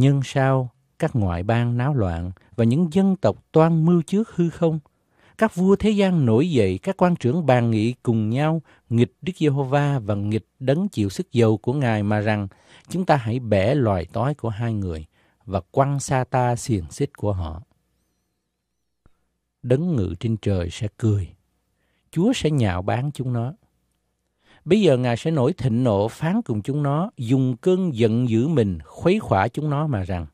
nhưng sao các ngoại bang náo loạn và những dân tộc toan mưu trước hư không? Các vua thế gian nổi dậy, các quan trưởng bàn nghị cùng nhau nghịch Đức Giê-hô-va và nghịch đấng chịu sức dầu của Ngài mà rằng chúng ta hãy bẻ loài tối của hai người và quăng xa ta xiềng xích của họ. Đấng ngự trên trời sẽ cười. Chúa sẽ nhạo báng chúng nó. Bây giờ Ngài sẽ nổi thịnh nộ phán cùng chúng nó, dùng cơn giận dữ mình khuấy khỏa chúng nó mà rằng,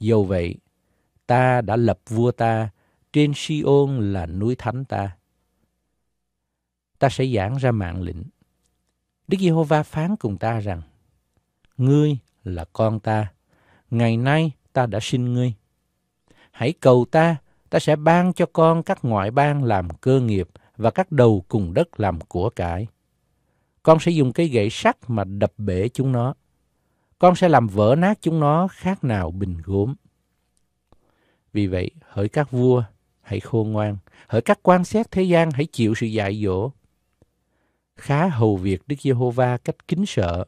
Dầu vậy, ta đã lập vua ta, trên Siôn là núi thánh ta. Ta sẽ giảng ra mạng lệnh. Đức Giê-hô-va phán cùng ta rằng, Ngươi là con ta, ngày nay ta đã sinh ngươi. Hãy cầu ta, ta sẽ ban cho con các ngoại bang làm cơ nghiệp và các đầu cùng đất làm của cải con sẽ dùng cái gậy sắt mà đập bể chúng nó. Con sẽ làm vỡ nát chúng nó khác nào bình gốm. Vì vậy, hỡi các vua, hãy khôn ngoan. Hỡi các quan xét thế gian, hãy chịu sự dạy dỗ. Khá hầu việc Đức Giê-hô-va cách kính sợ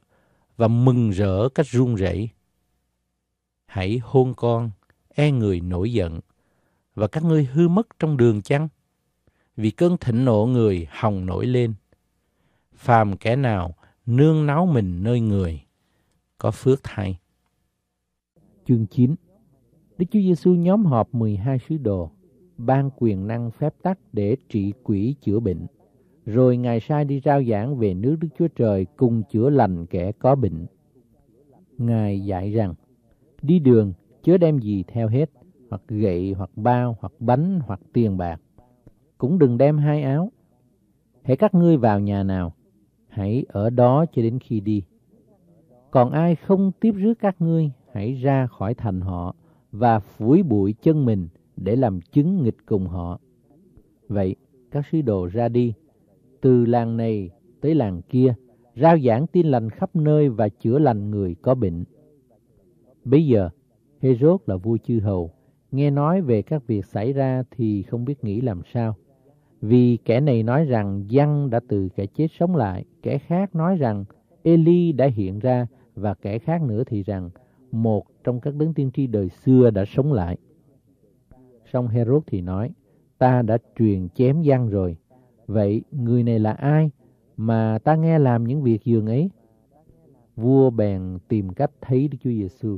và mừng rỡ cách run rẩy. Hãy hôn con, e người nổi giận, và các ngươi hư mất trong đường chăng? Vì cơn thịnh nộ người hồng nổi lên phàm kẻ nào nương náu mình nơi người có phước thay. Chương 9 Đức Chúa Giêsu nhóm họp 12 sứ đồ, ban quyền năng phép tắc để trị quỷ chữa bệnh. Rồi Ngài sai đi rao giảng về nước Đức Chúa Trời cùng chữa lành kẻ có bệnh. Ngài dạy rằng, đi đường chớ đem gì theo hết, hoặc gậy, hoặc bao, hoặc bánh, hoặc tiền bạc. Cũng đừng đem hai áo. Hãy các ngươi vào nhà nào, hãy ở đó cho đến khi đi. Còn ai không tiếp rước các ngươi, hãy ra khỏi thành họ và phủi bụi chân mình để làm chứng nghịch cùng họ. Vậy, các sứ đồ ra đi, từ làng này tới làng kia, rao giảng tin lành khắp nơi và chữa lành người có bệnh. Bây giờ, Herod là vua chư hầu, nghe nói về các việc xảy ra thì không biết nghĩ làm sao. Vì kẻ này nói rằng Giăng đã từ kẻ chết sống lại, kẻ khác nói rằng Eli đã hiện ra và kẻ khác nữa thì rằng một trong các đấng tiên tri đời xưa đã sống lại. Song Herod thì nói, ta đã truyền chém Giăng rồi, vậy người này là ai mà ta nghe làm những việc dường ấy? Vua bèn tìm cách thấy Đức Chúa Giêsu.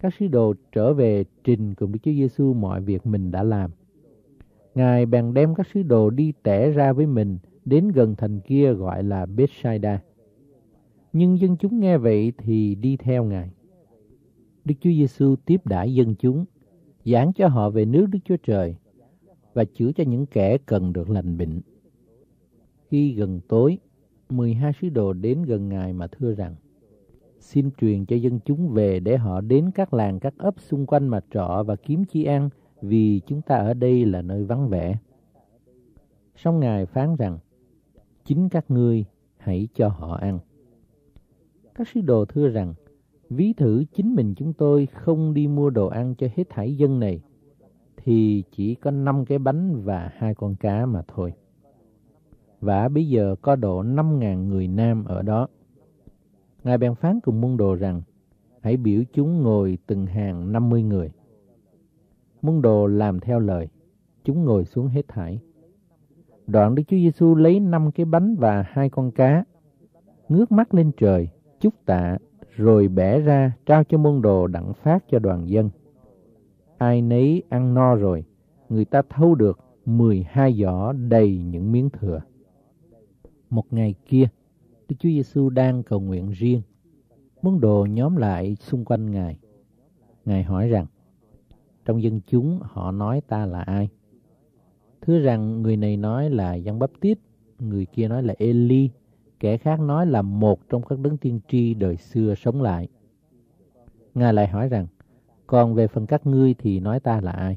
Các sứ đồ trở về trình cùng Đức Chúa Giêsu mọi việc mình đã làm. Ngài bèn đem các sứ đồ đi tẻ ra với mình, đến gần thành kia gọi là Bethsaida. Nhưng dân chúng nghe vậy thì đi theo Ngài. Đức Chúa Giêsu tiếp đãi dân chúng, giảng cho họ về nước Đức Chúa Trời và chữa cho những kẻ cần được lành bệnh. Khi gần tối, 12 sứ đồ đến gần Ngài mà thưa rằng, Xin truyền cho dân chúng về để họ đến các làng các ấp xung quanh mà trọ và kiếm chi ăn, vì chúng ta ở đây là nơi vắng vẻ. Song Ngài phán rằng, chính các ngươi hãy cho họ ăn. Các sứ đồ thưa rằng, ví thử chính mình chúng tôi không đi mua đồ ăn cho hết thảy dân này, thì chỉ có 5 cái bánh và hai con cá mà thôi. Và bây giờ có độ 5.000 người nam ở đó. Ngài bèn phán cùng môn đồ rằng, hãy biểu chúng ngồi từng hàng 50 người môn đồ làm theo lời. Chúng ngồi xuống hết thảy. Đoạn Đức Chúa Giêsu lấy năm cái bánh và hai con cá, ngước mắt lên trời, chúc tạ, rồi bẻ ra trao cho môn đồ đặng phát cho đoàn dân. Ai nấy ăn no rồi, người ta thâu được 12 giỏ đầy những miếng thừa. Một ngày kia, Đức Chúa Giêsu đang cầu nguyện riêng. Môn đồ nhóm lại xung quanh Ngài. Ngài hỏi rằng, trong dân chúng họ nói ta là ai? Thứ rằng người này nói là Giăng Báp Tít, người kia nói là Eli, kẻ khác nói là một trong các đấng tiên tri đời xưa sống lại. Ngài lại hỏi rằng, còn về phần các ngươi thì nói ta là ai?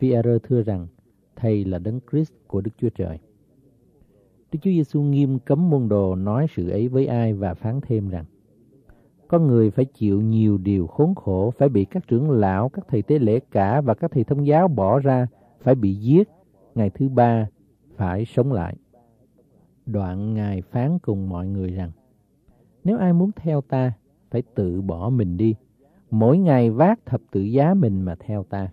Pierre thưa rằng, thầy là đấng Christ của Đức Chúa Trời. Đức Chúa Giêsu nghiêm cấm môn đồ nói sự ấy với ai và phán thêm rằng, có người phải chịu nhiều điều khốn khổ, phải bị các trưởng lão, các thầy tế lễ cả và các thầy thông giáo bỏ ra, phải bị giết. Ngày thứ ba, phải sống lại. Đoạn Ngài phán cùng mọi người rằng, Nếu ai muốn theo ta, phải tự bỏ mình đi. Mỗi ngày vác thập tự giá mình mà theo ta.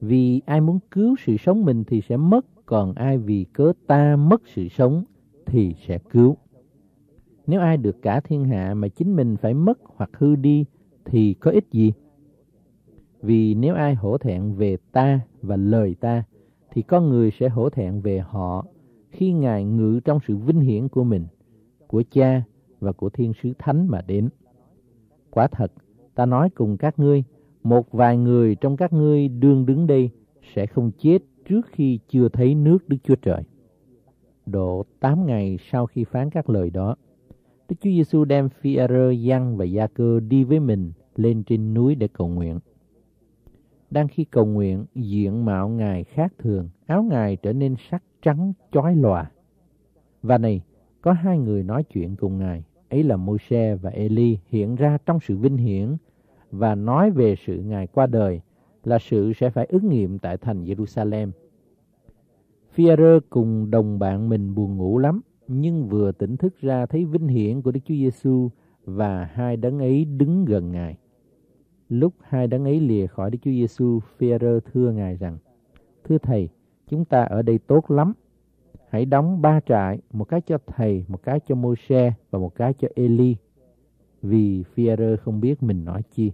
Vì ai muốn cứu sự sống mình thì sẽ mất, còn ai vì cớ ta mất sự sống thì sẽ cứu. Nếu ai được cả thiên hạ mà chính mình phải mất hoặc hư đi thì có ích gì? Vì nếu ai hổ thẹn về ta và lời ta thì con người sẽ hổ thẹn về họ khi Ngài ngự trong sự vinh hiển của mình, của cha và của thiên sứ thánh mà đến. Quả thật, ta nói cùng các ngươi, một vài người trong các ngươi đương đứng đây sẽ không chết trước khi chưa thấy nước Đức Chúa Trời. Độ tám ngày sau khi phán các lời đó, Đức Chúa Giêsu đem Phi-a-rơ, Giăng và Gia-cơ đi với mình lên trên núi để cầu nguyện. Đang khi cầu nguyện, diện mạo Ngài khác thường, áo Ngài trở nên sắc trắng, chói lòa. Và này, có hai người nói chuyện cùng Ngài, ấy là Môi-se và Eli hiện ra trong sự vinh hiển và nói về sự Ngài qua đời là sự sẽ phải ứng nghiệm tại thành Jerusalem. Phi-a-rơ cùng đồng bạn mình buồn ngủ lắm nhưng vừa tỉnh thức ra thấy vinh hiển của Đức Chúa Giêsu và hai đấng ấy đứng gần Ngài. Lúc hai đấng ấy lìa khỏi Đức Chúa Giêsu, Phêrô thưa Ngài rằng: "Thưa thầy, chúng ta ở đây tốt lắm. Hãy đóng ba trại, một cái cho thầy, một cái cho Môse và một cái cho Eli." Vì Phêrô không biết mình nói chi.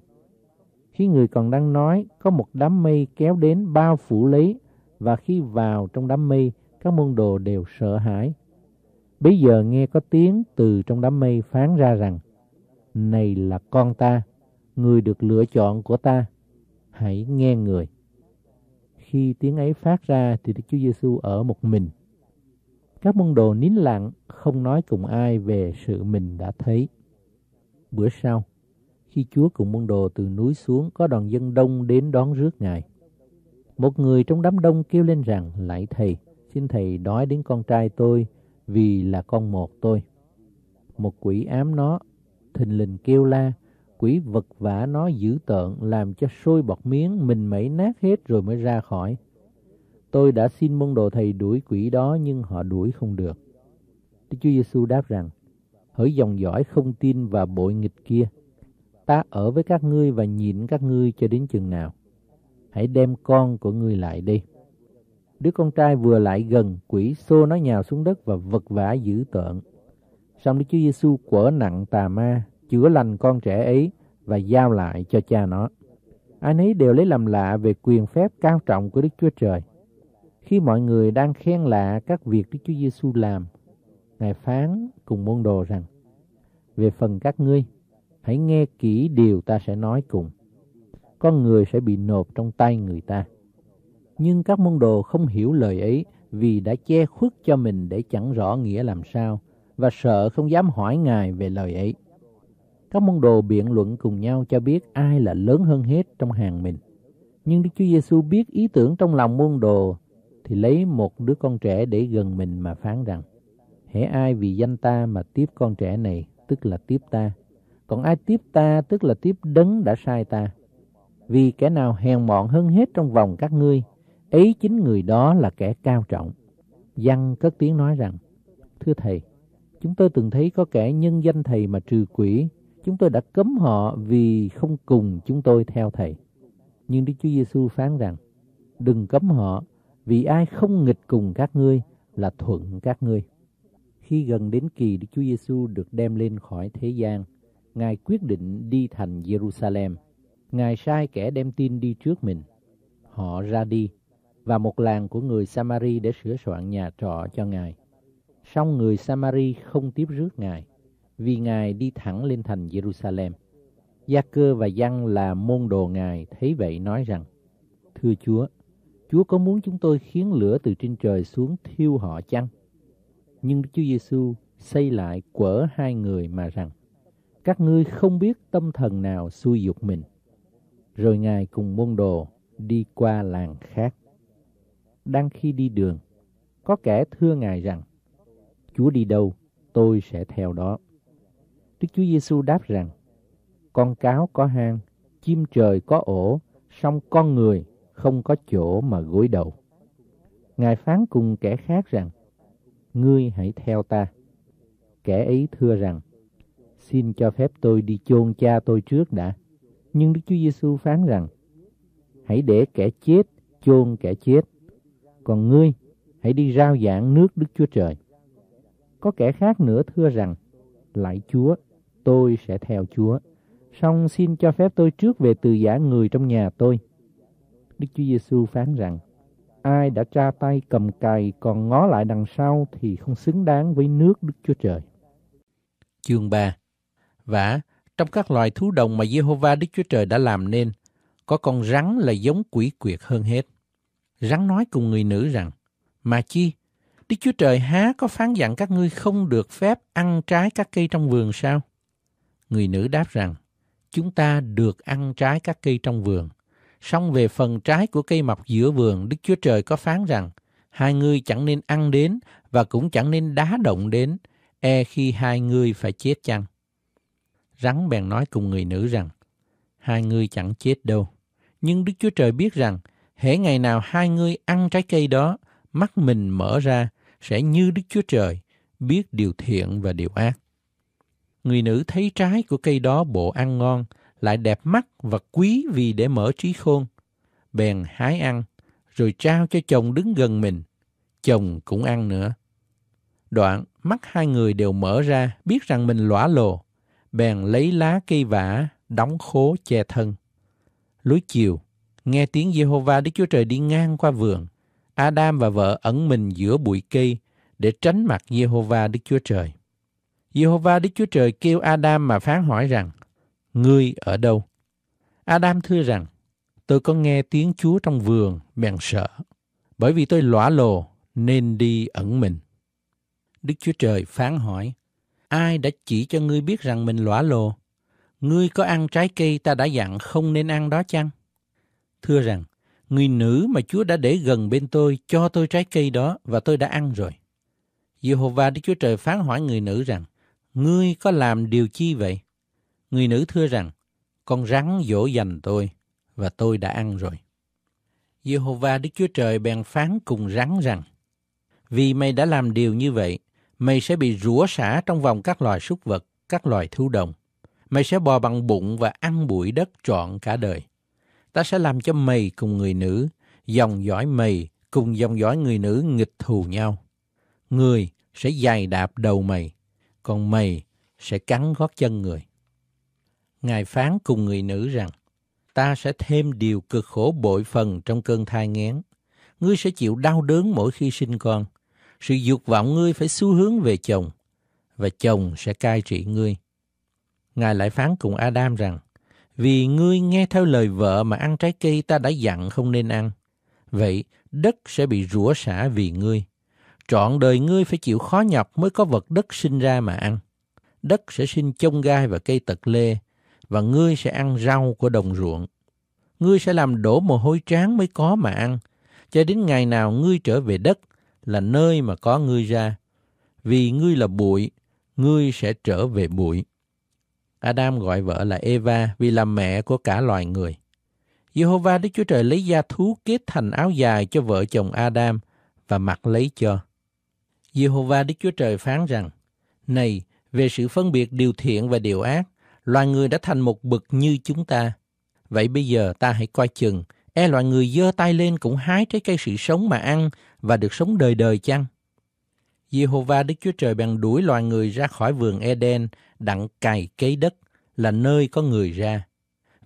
Khi người còn đang nói, có một đám mây kéo đến bao phủ lấy và khi vào trong đám mây, các môn đồ đều sợ hãi Bây giờ nghe có tiếng từ trong đám mây phán ra rằng, Này là con ta, người được lựa chọn của ta, hãy nghe người. Khi tiếng ấy phát ra thì Đức Chúa Giêsu ở một mình. Các môn đồ nín lặng, không nói cùng ai về sự mình đã thấy. Bữa sau, khi Chúa cùng môn đồ từ núi xuống, có đoàn dân đông đến đón rước Ngài. Một người trong đám đông kêu lên rằng, lạy Thầy, xin Thầy đói đến con trai tôi, vì là con một tôi. Một quỷ ám nó, thình lình kêu la, quỷ vật vã nó dữ tợn làm cho sôi bọt miếng, mình mẩy nát hết rồi mới ra khỏi. Tôi đã xin môn đồ thầy đuổi quỷ đó nhưng họ đuổi không được. Đức Chúa Giêsu đáp rằng, hỡi dòng dõi không tin và bội nghịch kia, ta ở với các ngươi và nhịn các ngươi cho đến chừng nào. Hãy đem con của ngươi lại đi. Đứa con trai vừa lại gần, quỷ xô nó nhào xuống đất và vật vã dữ tợn. Xong Đức Chúa Giêsu quở nặng tà ma, chữa lành con trẻ ấy và giao lại cho cha nó. Ai nấy đều lấy làm lạ về quyền phép cao trọng của Đức Chúa Trời. Khi mọi người đang khen lạ các việc Đức Chúa Giêsu làm, Ngài phán cùng môn đồ rằng, Về phần các ngươi, hãy nghe kỹ điều ta sẽ nói cùng. Con người sẽ bị nộp trong tay người ta. Nhưng các môn đồ không hiểu lời ấy vì đã che khuất cho mình để chẳng rõ nghĩa làm sao và sợ không dám hỏi Ngài về lời ấy. Các môn đồ biện luận cùng nhau cho biết ai là lớn hơn hết trong hàng mình. Nhưng Đức Chúa Giêsu biết ý tưởng trong lòng môn đồ thì lấy một đứa con trẻ để gần mình mà phán rằng hễ ai vì danh ta mà tiếp con trẻ này tức là tiếp ta còn ai tiếp ta tức là tiếp đấng đã sai ta vì kẻ nào hèn mọn hơn hết trong vòng các ngươi Ấy chính người đó là kẻ cao trọng. Văn cất tiếng nói rằng, Thưa Thầy, chúng tôi từng thấy có kẻ nhân danh Thầy mà trừ quỷ. Chúng tôi đã cấm họ vì không cùng chúng tôi theo Thầy. Nhưng Đức Chúa Giêsu phán rằng, Đừng cấm họ, vì ai không nghịch cùng các ngươi là thuận các ngươi. Khi gần đến kỳ Đức Chúa Giêsu được đem lên khỏi thế gian, Ngài quyết định đi thành Jerusalem. Ngài sai kẻ đem tin đi trước mình. Họ ra đi, và một làng của người Samari để sửa soạn nhà trọ cho Ngài. Song người Samari không tiếp rước Ngài, vì Ngài đi thẳng lên thành Jerusalem. Gia cơ và dân là môn đồ Ngài thấy vậy nói rằng, Thưa Chúa, Chúa có muốn chúng tôi khiến lửa từ trên trời xuống thiêu họ chăng? Nhưng Chúa Giêsu xây lại quở hai người mà rằng, Các ngươi không biết tâm thần nào xui dục mình. Rồi Ngài cùng môn đồ đi qua làng khác đang khi đi đường. Có kẻ thưa Ngài rằng, Chúa đi đâu, tôi sẽ theo đó. Đức Chúa Giêsu đáp rằng, Con cáo có hang, chim trời có ổ, song con người không có chỗ mà gối đầu. Ngài phán cùng kẻ khác rằng, Ngươi hãy theo ta. Kẻ ấy thưa rằng, Xin cho phép tôi đi chôn cha tôi trước đã. Nhưng Đức Chúa Giêsu phán rằng, Hãy để kẻ chết chôn kẻ chết, còn ngươi, hãy đi rao giảng nước Đức Chúa Trời. Có kẻ khác nữa thưa rằng, Lạy Chúa, tôi sẽ theo Chúa. Song xin cho phép tôi trước về từ giả người trong nhà tôi. Đức Chúa Giêsu phán rằng, ai đã tra tay cầm cày còn ngó lại đằng sau thì không xứng đáng với nước Đức Chúa Trời. Chương 3 Vả, trong các loài thú đồng mà Giê-hô-va Đức Chúa Trời đã làm nên, có con rắn là giống quỷ quyệt hơn hết. Rắn nói cùng người nữ rằng, Mà chi, Đức Chúa Trời há có phán dặn các ngươi không được phép ăn trái các cây trong vườn sao? Người nữ đáp rằng, chúng ta được ăn trái các cây trong vườn. Song về phần trái của cây mọc giữa vườn, Đức Chúa Trời có phán rằng, hai ngươi chẳng nên ăn đến và cũng chẳng nên đá động đến, e khi hai ngươi phải chết chăng? Rắn bèn nói cùng người nữ rằng, hai ngươi chẳng chết đâu. Nhưng Đức Chúa Trời biết rằng, hễ ngày nào hai ngươi ăn trái cây đó, mắt mình mở ra sẽ như Đức Chúa Trời, biết điều thiện và điều ác. Người nữ thấy trái của cây đó bộ ăn ngon, lại đẹp mắt và quý vì để mở trí khôn. Bèn hái ăn, rồi trao cho chồng đứng gần mình. Chồng cũng ăn nữa. Đoạn, mắt hai người đều mở ra, biết rằng mình lõa lồ. Bèn lấy lá cây vả, đóng khố che thân. Lối chiều, nghe tiếng Jehovah Đức Chúa Trời đi ngang qua vườn. Adam và vợ ẩn mình giữa bụi cây để tránh mặt Jehovah Đức Chúa Trời. Jehovah Đức Chúa Trời kêu Adam mà phán hỏi rằng, Ngươi ở đâu? Adam thưa rằng, tôi có nghe tiếng Chúa trong vườn, bèn sợ, bởi vì tôi lõa lồ nên đi ẩn mình. Đức Chúa Trời phán hỏi, ai đã chỉ cho ngươi biết rằng mình lõa lồ? Ngươi có ăn trái cây ta đã dặn không nên ăn đó chăng? thưa rằng, người nữ mà Chúa đã để gần bên tôi cho tôi trái cây đó và tôi đã ăn rồi. Giê-hô-va Đức Chúa Trời phán hỏi người nữ rằng, ngươi có làm điều chi vậy? Người nữ thưa rằng, con rắn dỗ dành tôi và tôi đã ăn rồi. Giê-hô-va Đức Chúa Trời bèn phán cùng rắn rằng, vì mày đã làm điều như vậy, mày sẽ bị rủa xả trong vòng các loài súc vật, các loài thú đồng. Mày sẽ bò bằng bụng và ăn bụi đất trọn cả đời. Ta sẽ làm cho mày cùng người nữ, dòng dõi mày cùng dòng dõi người nữ nghịch thù nhau. Người sẽ dài đạp đầu mày, còn mày sẽ cắn gót chân người. Ngài phán cùng người nữ rằng, ta sẽ thêm điều cực khổ bội phần trong cơn thai nghén. Ngươi sẽ chịu đau đớn mỗi khi sinh con. Sự dục vọng ngươi phải xu hướng về chồng, và chồng sẽ cai trị ngươi. Ngài lại phán cùng Adam rằng, vì ngươi nghe theo lời vợ mà ăn trái cây ta đã dặn không nên ăn. Vậy đất sẽ bị rủa xả vì ngươi. Trọn đời ngươi phải chịu khó nhọc mới có vật đất sinh ra mà ăn. Đất sẽ sinh chông gai và cây tật lê, và ngươi sẽ ăn rau của đồng ruộng. Ngươi sẽ làm đổ mồ hôi tráng mới có mà ăn, cho đến ngày nào ngươi trở về đất là nơi mà có ngươi ra. Vì ngươi là bụi, ngươi sẽ trở về bụi. Adam gọi vợ là Eva vì là mẹ của cả loài người. Jehovah Đức Chúa Trời lấy da thú kết thành áo dài cho vợ chồng Adam và mặc lấy cho. Jehovah Đức Chúa Trời phán rằng, Này, về sự phân biệt điều thiện và điều ác, loài người đã thành một bực như chúng ta. Vậy bây giờ ta hãy coi chừng, e loài người giơ tay lên cũng hái trái cây sự sống mà ăn và được sống đời đời chăng? Jehovah Đức Chúa Trời bèn đuổi loài người ra khỏi vườn Eden đặng cày cấy đất là nơi có người ra.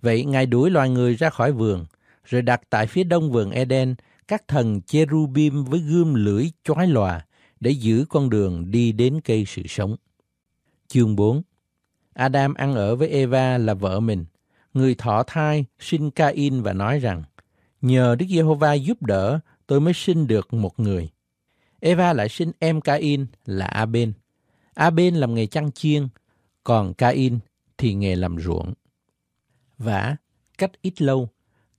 Vậy Ngài đuổi loài người ra khỏi vườn, rồi đặt tại phía đông vườn Eden các thần cherubim với gươm lưỡi chói lòa để giữ con đường đi đến cây sự sống. Chương 4 Adam ăn ở với Eva là vợ mình. Người thọ thai sinh Cain và nói rằng, nhờ Đức Giê-hô-va giúp đỡ, tôi mới sinh được một người. Eva lại sinh em Cain là Aben. Aben làm nghề chăn chiên, còn Cain thì nghề làm ruộng. và cách ít lâu,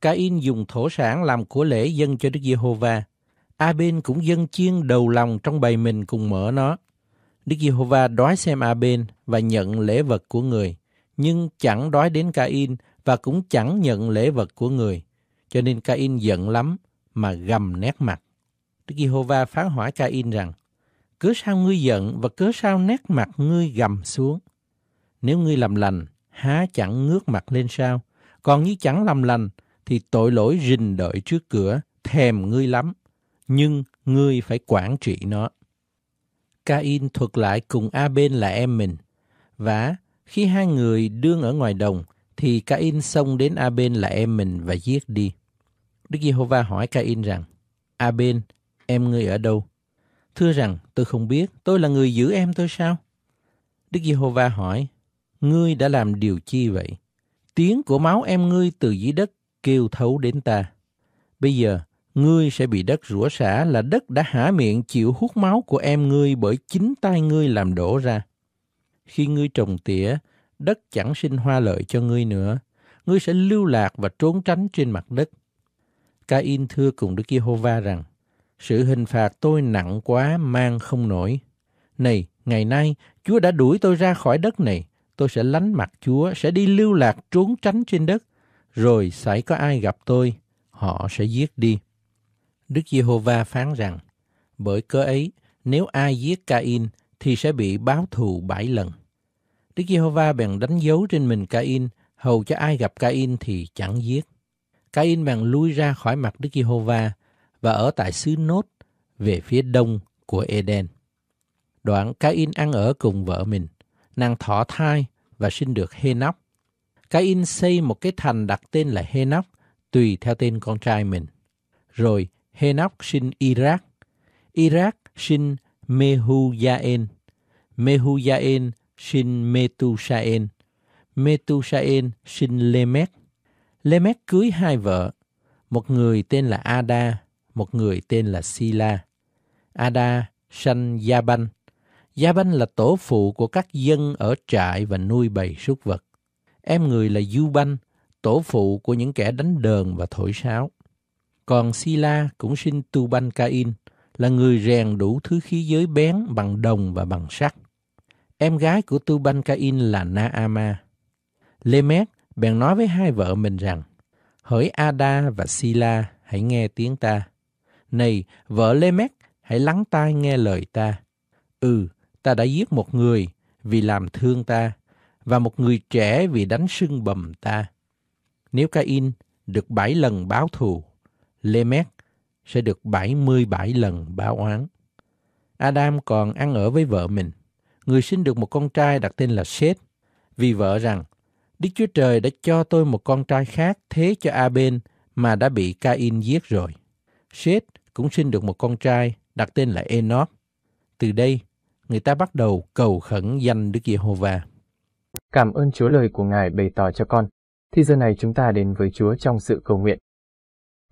Cain dùng thổ sản làm của lễ dân cho Đức Giê-hô-va. A-bên cũng dâng chiên đầu lòng trong bầy mình cùng mở nó. Đức Giê-hô-va đói xem A-bên và nhận lễ vật của người, nhưng chẳng đói đến Cain và cũng chẳng nhận lễ vật của người. Cho nên Cain giận lắm mà gầm nét mặt. Đức Giê-hô-va phán hỏi Cain rằng: "Cớ sao ngươi giận và cớ sao nét mặt ngươi gầm xuống?" nếu ngươi làm lành, há chẳng ngước mặt lên sao? Còn như chẳng làm lành, thì tội lỗi rình đợi trước cửa, thèm ngươi lắm. Nhưng ngươi phải quản trị nó. Cain thuật lại cùng Abel là em mình. Và khi hai người đương ở ngoài đồng, thì Cain xông đến Abel là em mình và giết đi. Đức Giê-hô-va hỏi Cain rằng, Abel, em ngươi ở đâu? Thưa rằng, tôi không biết, tôi là người giữ em tôi sao? Đức Giê-hô-va hỏi, ngươi đã làm điều chi vậy? Tiếng của máu em ngươi từ dưới đất kêu thấu đến ta. Bây giờ, ngươi sẽ bị đất rủa xả là đất đã hả miệng chịu hút máu của em ngươi bởi chính tay ngươi làm đổ ra. Khi ngươi trồng tỉa, đất chẳng sinh hoa lợi cho ngươi nữa. Ngươi sẽ lưu lạc và trốn tránh trên mặt đất. Cain thưa cùng Đức Giê-hô-va rằng, sự hình phạt tôi nặng quá mang không nổi. Này, ngày nay, Chúa đã đuổi tôi ra khỏi đất này, tôi sẽ lánh mặt Chúa, sẽ đi lưu lạc trốn tránh trên đất, rồi xảy có ai gặp tôi, họ sẽ giết đi. Đức Giê-hô-va phán rằng, bởi cớ ấy, nếu ai giết Can-in thì sẽ bị báo thù bảy lần. Đức Giê-hô-va bèn đánh dấu trên mình Can-in hầu cho ai gặp Can-in thì chẳng giết. Can-in bèn lui ra khỏi mặt Đức Giê-hô-va và ở tại xứ Nốt về phía đông của Eden. Đoạn Can-in ăn ở cùng vợ mình nàng thọ thai và sinh được He-nóc. Cain xây một cái thành đặt tên là He-nóc, tùy theo tên con trai mình. Rồi He-nóc sinh Iraq, Iraq sinh Mehujaen, Mehujaen sinh Metusaen, Metusaen sinh Lemech. Lemech cưới hai vợ, một người tên là Ada, một người tên là Sila. Ada sanh Gia Banh, Gia Banh là tổ phụ của các dân ở trại và nuôi bầy súc vật. Em người là Du Banh, tổ phụ của những kẻ đánh đờn và thổi sáo. Còn Sila cũng sinh Tu Banh Cain, là người rèn đủ thứ khí giới bén bằng đồng và bằng sắt. Em gái của Tu Banh Cain là Naama. mét bèn nói với hai vợ mình rằng, Hỡi Ada và Sila, hãy nghe tiếng ta. Này, vợ lê mét hãy lắng tai nghe lời ta. Ừ, Ta đã giết một người vì làm thương ta và một người trẻ vì đánh sưng bầm ta. Nếu Cain được bảy lần báo thù, Lemec sẽ được bảy mươi bảy lần báo oán. Adam còn ăn ở với vợ mình. Người sinh được một con trai đặt tên là Seth vì vợ rằng Đức Chúa Trời đã cho tôi một con trai khác thế cho Abel mà đã bị Cain giết rồi. Seth cũng sinh được một con trai đặt tên là Enoch. Từ đây, người ta bắt đầu cầu khẩn danh Đức Giê-hô-va. Cảm ơn Chúa lời của Ngài bày tỏ cho con. Thì giờ này chúng ta đến với Chúa trong sự cầu nguyện.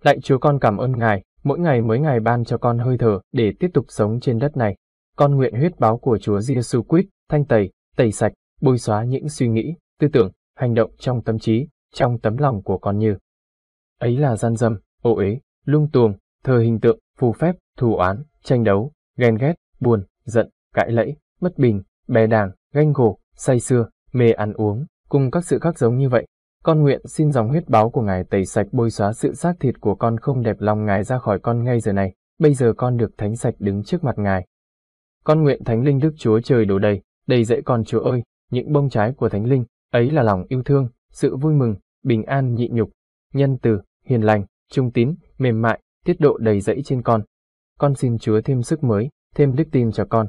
Lạy Chúa con cảm ơn Ngài, mỗi ngày mới ngày ban cho con hơi thở để tiếp tục sống trên đất này. Con nguyện huyết báo của Chúa giê Giêsu Christ thanh tẩy, tẩy sạch, bôi xóa những suy nghĩ, tư tưởng, hành động trong tâm trí, trong tấm lòng của con như ấy là gian dâm, ô uế, lung tuồng, thờ hình tượng, phù phép, thù oán, tranh đấu, ghen ghét, buồn, giận, cãi lẫy, bất bình, bè đảng, ganh gổ, say xưa, mê ăn uống, cùng các sự khác giống như vậy. Con nguyện xin dòng huyết báo của ngài tẩy sạch bôi xóa sự xác thịt của con không đẹp lòng ngài ra khỏi con ngay giờ này, bây giờ con được thánh sạch đứng trước mặt ngài. Con nguyện thánh linh Đức Chúa Trời đổ đầy, đầy dẫy con Chúa ơi, những bông trái của thánh linh, ấy là lòng yêu thương, sự vui mừng, bình an nhị nhục, nhân từ, hiền lành, trung tín, mềm mại, tiết độ đầy dẫy trên con. Con xin Chúa thêm sức mới, thêm đức tin cho con,